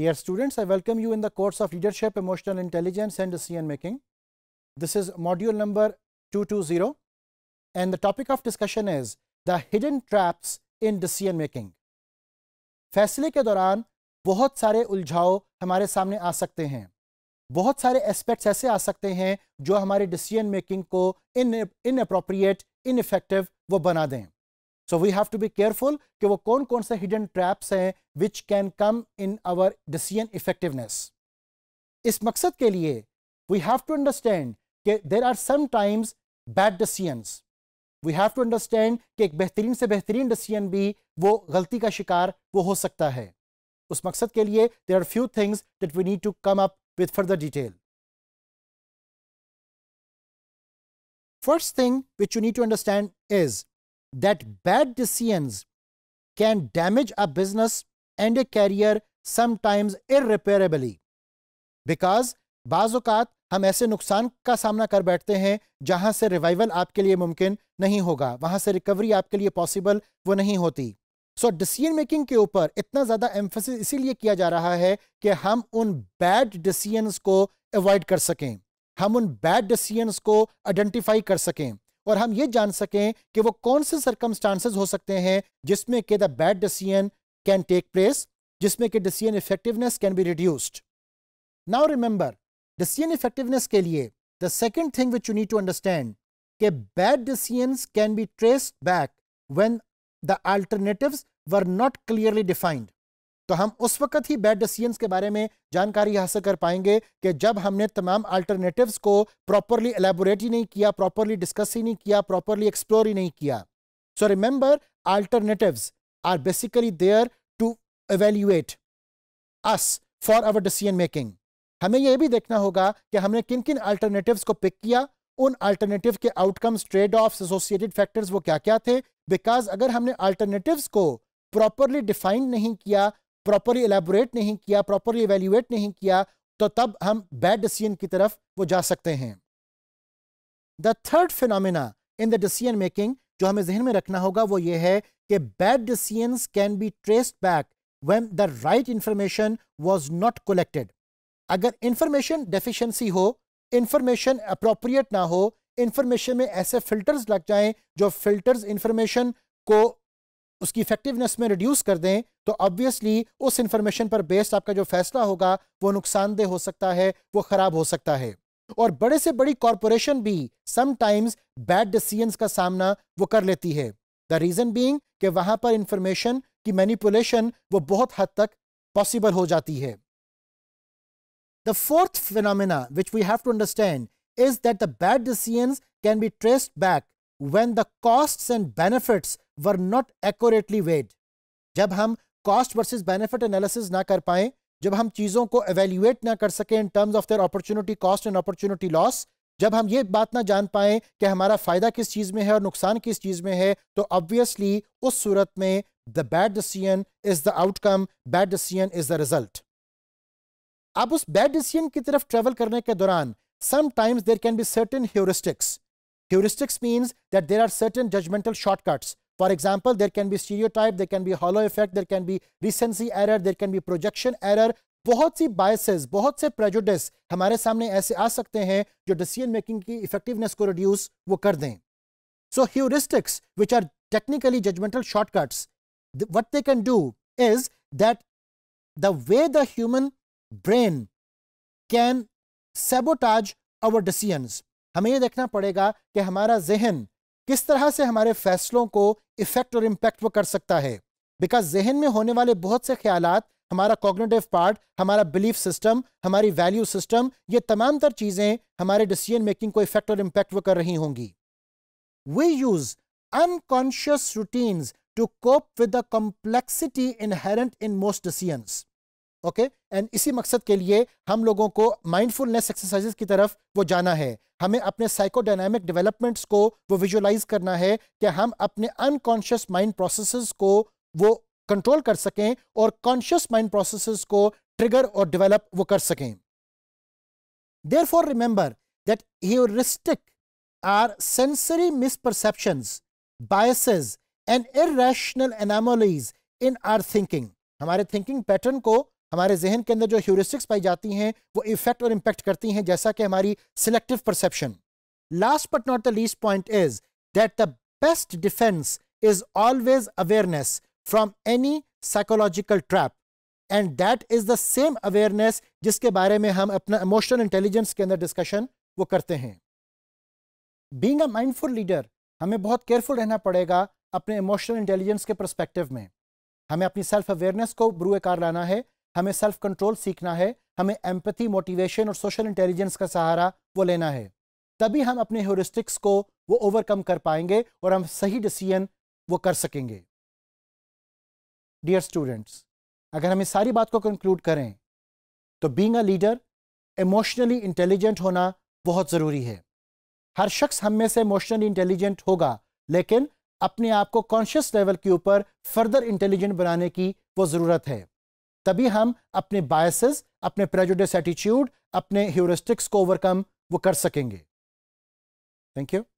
Dear students, I welcome you in the course of Leadership, Emotional Intelligence and Decision Making. This is module number 220 and the topic of discussion is the hidden traps in decision making. फैसले के दौरान बहुत सारे उलझाव हमारे सामने आ सकते हैं बहुत सारे एस्पेक्ट्स ऐसे आ सकते हैं जो हमारे डिसीजन मेकिंग को in inappropriate appropriate ineffective वो बना दें so we have to be careful कि वो कौन कौन से हिडन ट्रैप्स हैं which can come in our decision effectiveness इस मकसद के लिए वी हैव टू अंडरस्टैंड कि there are sometimes bad decisions we have to understand कि एक बेहतरीन से बेहतरीन डिसीजन भी वो गलती का शिकार वो हो सकता है उस मकसद के लिए there are few things that we need to come up with further detail first thing which you need to understand is that bad decisions can damage a business and a career sometimes irreparably. Because बाज़ात हम ऐसे नुकसान का सामना कर बैठते हैं जहां से रिवाइवल आपके लिए मुमकिन नहीं होगा वहां से रिकवरी आपके लिए पॉसिबल वो नहीं होती सो डिसीजन मेकिंग के ऊपर इतना ज़्यादा एम्फोसिस इसीलिए किया जा रहा है कि हम उन बैड डिसीजंस को अवॉइड कर सकें हम उन बैड डिसीजंस को आइडेंटिफाई कर सकें और हम ये जान सकें कि वो कौन से सर्कमस्टांसेस हो सकते हैं जिसमें के the bad decision can take place जिसमें कि decision effectiveness can be reduced now remember decision effectiveness के लिए the second thing which you need to understand के bad decision can be traced back when the alternatives were not clearly defined तो हम उस वक्त ही bad decisions के बारे में जानकारी हासिल कर पाएंगे कि जब हमने तमाम अल्टरनेटिव्स को प्रॉपरली एलेबोरेट ही नहीं किया प्रॉपरली डिस्कस ही नहीं किया प्रॉपरली एक्सप्लोर ही नहीं किया so remember alternatives are basically there to evaluate us for our decision making हमें यह भी देखना होगा कि हमने किन किन अल्टरनेटिव्स को पिक किया उन अल्टरनेटिव के outcomes trade off associated factors वो क्या क्या थे बिकॉज अगर हमने अल्टरनेटिव्स को प्रॉपरली डिफाइन नहीं किया प्रॉपरली एलेबोरेट नहीं किया प्रॉपरली एवेल्यूएट नहीं किया तो तब हम बैड डिसीजन की तरफ वो जा सकते हैं the third phenomena in the decision making जो हमें जहन में रखना होगा वो ये है कि bad decision can be traced back when the right information was not collected अगर इंफॉर्मेशन डेफिशिएंसी हो इंफॉर्मेशन अप्रोप्रिएट ना हो इंफॉर्मेशन में ऐसे फिल्टर्स लग जाएं जो फिल्टर्स इंफॉर्मेशन को उसकी इफेक्टिवनेस में रिड्यूस कर दें तो ऑब्वियसली उस इंफॉर्मेशन पर बेस्ड आपका जो फैसला होगा वो नुकसानदेह हो सकता है वो खराब हो सकता है और बड़े से बड़ी कॉरपोरेशन भी समटाइम्स बैड डिसीजन का सामना वो कर लेती है द रीजन बींग वहां पर इंफॉर्मेशन की मैनिपुलेशन वो बहुत हद तक पॉसिबल हो जाती है the fourth phenomena which we have to understand is that the bad decision can be traced back when the costs and benefits were not accurately weighed जब हम कॉस्ट वर्सेस बेनिफिट एनालिसिस ना कर पाए जब हम चीज़ों को एवेल्यूएट ना कर सके in terms of their opportunity cost and opportunity loss जब हम ये बात ना जान पाए कि हमारा फ़ायदा किस चीज़ में है और नुकसान किस चीज़ में है तो ऑब्वियसली उस सूरत में the bad decision is the outcome bad decision is the result अब उस बैड डिसीजन की तरफ ट्रेवल करने के दौरान sometimes there can be certain heuristics heuristics means that there are certain judgmental shortcuts For example, there can be stereotype, there can be hollow effect, there can be recency error, there can be projection error. बहुत सी biases, बहुत से prejudices हमारे सामने ऐसे आ सकते हैं जो decision making की effectiveness को reduce वो कर दें so heuristics which are technically judgmental shortcuts what they can do is that the way the human brain can sabotage our decisions हमें ये देखना पड़ेगा कि हमारा जहन किस तरह से हमारे फैसलों को इफेक्ट और इम्पैक्ट वो कर सकता है बिकॉज जहन में होने वाले बहुत से ख्याल हमारा कॉग्नेटिव पार्ट हमारा बिलीफ सिस्टम हमारी वैल्यू सिस्टम ये तमाम तर चीज़ें हमारे डिसीजन मेकिंग को इफेक्ट और इम्पैक्ट वो कर रही होंगी we use unconscious routines to cope with the complexity inherent in most decisions okay and इसी मकसद के लिए हम लोगों को माइंडफुलनेस एक्सरसाइजेस की तरफ वो जाना है हमें अपने साइकोडायनामिक डेवलपमेंट्स को वो विजुअलाइज करना है कि हम अपने अनकॉन्शियस माइंड प्रोसेसेस को वो कंट्रोल कर सकें और कॉन्शियस माइंड प्रोसेसेस को ट्रिगर और डेवलप वो कर सकें there for remember that heuristic are sensory misperception biases and emotional anomalies in our thinking हमारे थिंकिंग पैटर्न को हमारे जहन के अंदर जो ह्यूरिस्टिक्स पाई जाती हैं वो इफेक्ट और इम्पैक्ट करती हैं जैसा कि हमारी selective perception last but not the least point is that the best defence is always awareness from any psychological trap and that is the same awareness जिसके बारे में हम अपना इमोशनल इंटेलिजेंस के अंदर डिस्कशन वो करते हैं बींग अ माइंडफुल लीडर हमें बहुत केयरफुल रहना पड़ेगा अपने इमोशनल इंटेलिजेंस के परस्पेक्टिव में हमें अपनी सेल्फ अवेयरनेस को ब्रूए कार लाना है हमें सेल्फ कंट्रोल सीखना है हमें एम्पथी मोटिवेशन और सोशल इंटेलिजेंस का सहारा वो लेना है तभी हम अपने ह्यूरिस्टिक्स को वो ओवरकम कर पाएंगे और हम सही डिसीजन वो कर सकेंगे डियर स्टूडेंट्स अगर हम इस सारी बात को कंक्लूड करें तो being a leader emotionally intelligent होना बहुत ज़रूरी है हर शख्स हम में से इमोशनली इंटेलिजेंट होगा लेकिन अपने आप को कॉन्शियस लेवल के ऊपर फर्दर इंटेलिजेंट बनाने की वो ज़रूरत है तभी हम अपने बायसेस अपने प्रेजुडिस एटीट्यूड अपने ह्यूरिस्टिक्स को ओवरकम वो कर सकेंगे थैंक यू